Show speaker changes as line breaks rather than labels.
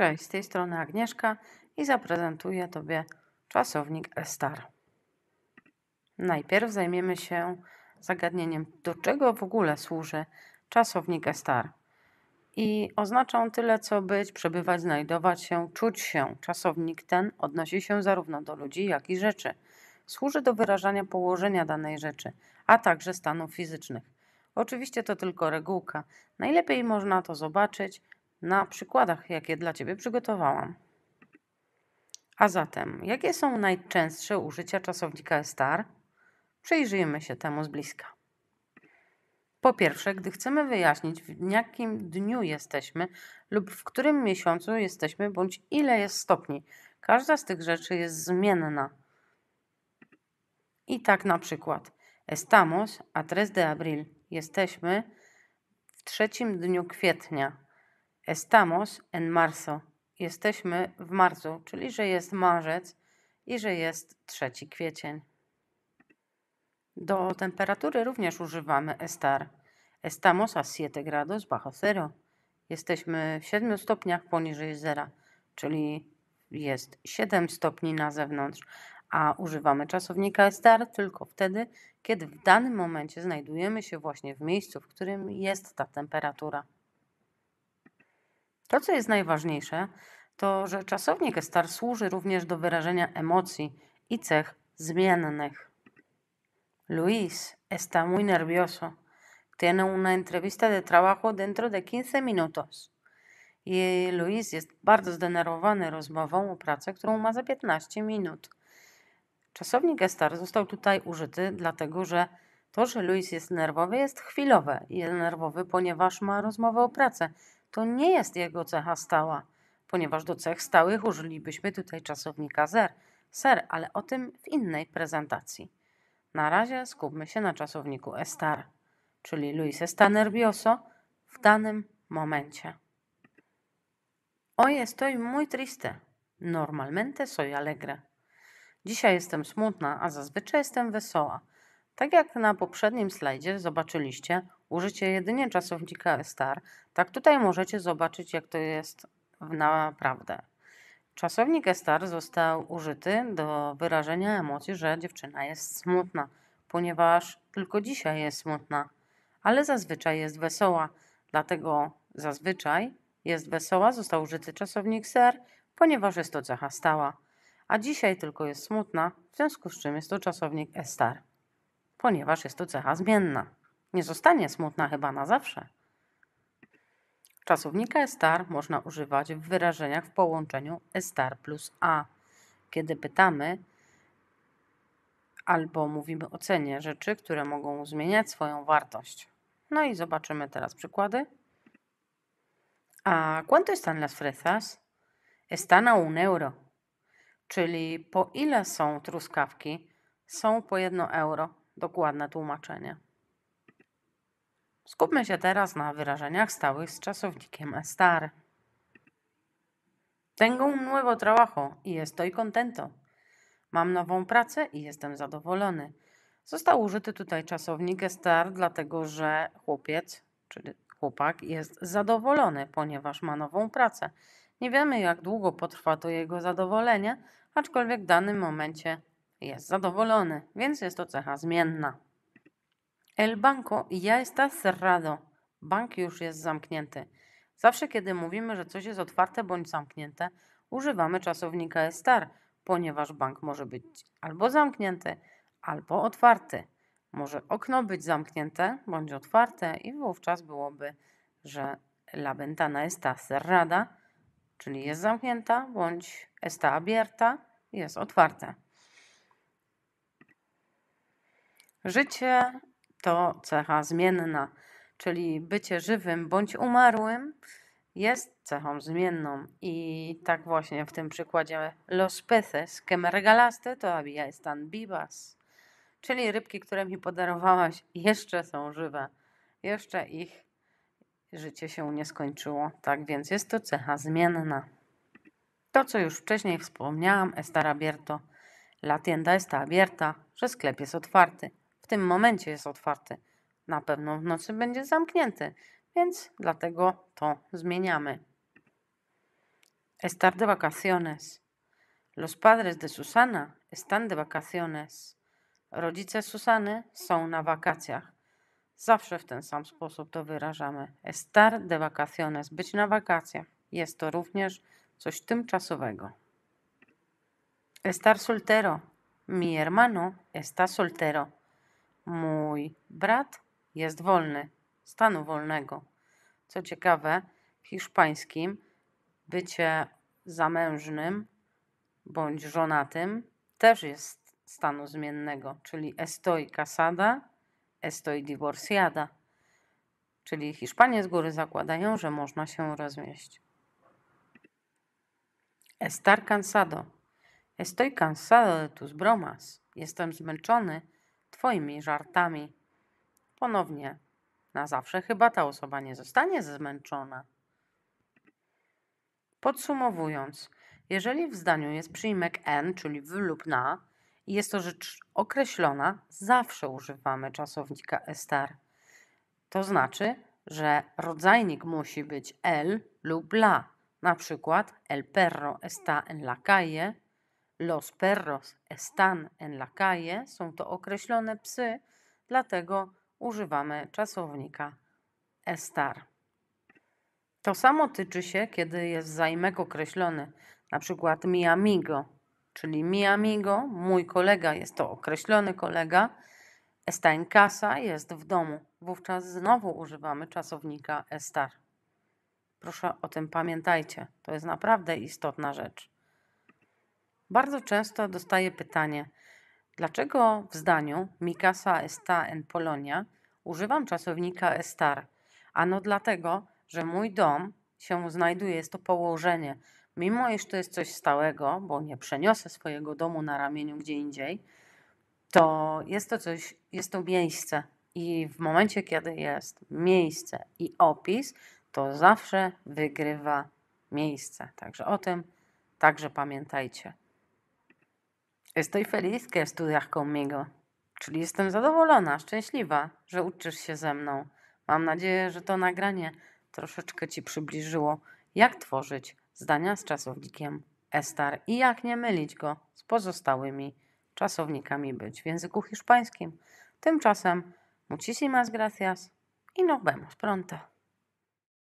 Cześć, z tej strony Agnieszka i zaprezentuję Tobie czasownik Estar. Najpierw zajmiemy się zagadnieniem, do czego w ogóle służy czasownik Estar. I oznacza on tyle, co być, przebywać, znajdować się, czuć się. Czasownik ten odnosi się zarówno do ludzi, jak i rzeczy. Służy do wyrażania położenia danej rzeczy, a także stanów fizycznych. Oczywiście to tylko regułka. Najlepiej można to zobaczyć na przykładach, jakie dla Ciebie przygotowałam. A zatem, jakie są najczęstsze użycia czasownika estar? Przyjrzyjmy się temu z bliska. Po pierwsze, gdy chcemy wyjaśnić, w jakim dniu jesteśmy lub w którym miesiącu jesteśmy, bądź ile jest stopni, każda z tych rzeczy jest zmienna. I tak na przykład estamos a 3 de abril. Jesteśmy w trzecim dniu kwietnia. Estamos en marzo. Jesteśmy w marcu, czyli że jest marzec i że jest trzeci kwiecień. Do temperatury również używamy estar. Estamos a 7 grados bajo cero. Jesteśmy w 7 stopniach poniżej zera, czyli jest 7 stopni na zewnątrz, a używamy czasownika estar tylko wtedy, kiedy w danym momencie znajdujemy się właśnie w miejscu, w którym jest ta temperatura. To, co jest najważniejsze, to że czasownik estar służy również do wyrażenia emocji i cech zmiennych. Luis está muy nervioso. Tiene una entrevista de trabajo dentro de 15 minutos. I Luis jest bardzo zdenerwowany rozmową o pracę, którą ma za 15 minut. Czasownik estar został tutaj użyty, dlatego że to, że Luis jest nerwowy, jest chwilowe. Jest nerwowy, ponieważ ma rozmowę o pracę, to nie jest jego cecha stała, ponieważ do cech stałych użylibyśmy tutaj czasownika ser, ser, ale o tym w innej prezentacji. Na razie skupmy się na czasowniku estar, czyli Luis está nervioso w danym momencie. Hoy estoy muy triste. Normalmente soy alegre. Dzisiaj jestem smutna, a zazwyczaj jestem wesoła. Tak jak na poprzednim slajdzie zobaczyliście użycie jedynie czasownika star, tak tutaj możecie zobaczyć jak to jest naprawdę. Czasownik star został użyty do wyrażenia emocji, że dziewczyna jest smutna, ponieważ tylko dzisiaj jest smutna, ale zazwyczaj jest wesoła, dlatego zazwyczaj jest wesoła został użyty czasownik ser, ponieważ jest to cecha stała, a dzisiaj tylko jest smutna, w związku z czym jest to czasownik estar ponieważ jest to cecha zmienna. Nie zostanie smutna chyba na zawsze. Czasownika estar można używać w wyrażeniach w połączeniu estar plus a. Kiedy pytamy albo mówimy o cenie rzeczy, które mogą zmieniać swoją wartość. No i zobaczymy teraz przykłady. A cuánto están las fresas? Están a un euro. Czyli po ile są truskawki? Są po jedno euro dokładne tłumaczenie. Skupmy się teraz na wyrażeniach stałych z czasownikiem estar. Tengo un nuevo trabajo i estoy contento. Mam nową pracę i jestem zadowolony. Został użyty tutaj czasownik estar, dlatego że chłopiec, czyli chłopak, jest zadowolony, ponieważ ma nową pracę. Nie wiemy, jak długo potrwa to jego zadowolenie, aczkolwiek w danym momencie jest zadowolony, więc jest to cecha zmienna. El banco ya está cerrado. Bank już jest zamknięty. Zawsze, kiedy mówimy, że coś jest otwarte bądź zamknięte, używamy czasownika estar, ponieważ bank może być albo zamknięty, albo otwarty. Może okno być zamknięte bądź otwarte i wówczas byłoby, że la ventana está cerrada, czyli jest zamknięta, bądź está abierta, jest otwarte. Życie to cecha zmienna, czyli bycie żywym bądź umarłym jest cechą zmienną. I tak właśnie w tym przykładzie los peces que me regalaste todavía están vivas. Czyli rybki, które mi podarowałaś, jeszcze są żywe. Jeszcze ich życie się nie skończyło. Tak więc jest to cecha zmienna. To, co już wcześniej wspomniałam, estar abierto. La tienda está abierta, że sklep jest otwarty tym momencie jest otwarty. Na pewno w nocy będzie zamknięty, więc dlatego to zmieniamy. Estar de vacaciones. Los padres de Susana están de vacaciones. Rodzice Susany są na wakacjach. Zawsze w ten sam sposób to wyrażamy. Estar de vacaciones, być na wakacjach. Jest to również coś tymczasowego. Estar soltero. Mi hermano está soltero. Mój brat jest wolny, stanu wolnego. Co ciekawe, w hiszpańskim bycie zamężnym bądź żonatym też jest stanu zmiennego, czyli estoy casada, estoy divorciada. Czyli Hiszpanie z góry zakładają, że można się rozwieść. Estar cansado. Estoy cansado de tus bromas. Jestem zmęczony swoimi żartami. Ponownie, na zawsze chyba ta osoba nie zostanie zmęczona. Podsumowując, jeżeli w zdaniu jest przyjmek n, czyli w lub na, i jest to rzecz określona, zawsze używamy czasownika estar. To znaczy, że rodzajnik musi być l lub la, na przykład el perro está en la calle, los perros están en la calle, są to określone psy, dlatego używamy czasownika estar. To samo tyczy się, kiedy jest zaimek określony, na przykład mi amigo, czyli mi amigo, mój kolega, jest to określony kolega, está en casa, jest w domu. Wówczas znowu używamy czasownika estar. Proszę o tym pamiętajcie, to jest naprawdę istotna rzecz. Bardzo często dostaję pytanie, dlaczego w zdaniu mi esta en Polonia używam czasownika estar? Ano dlatego, że mój dom się znajduje, jest to położenie. Mimo iż to jest coś stałego, bo nie przeniosę swojego domu na ramieniu gdzie indziej, to jest to coś, jest to miejsce. I w momencie, kiedy jest miejsce i opis, to zawsze wygrywa miejsce. Także o tym także pamiętajcie. Estoy feliz que estudias conmigo. Czyli jestem zadowolona, szczęśliwa, że uczysz się ze mną. Mam nadzieję, że to nagranie troszeczkę Ci przybliżyło, jak tworzyć zdania z czasownikiem estar i jak nie mylić go z pozostałymi czasownikami być w języku hiszpańskim. Tymczasem muchísimas gracias i y nos vemos pronto.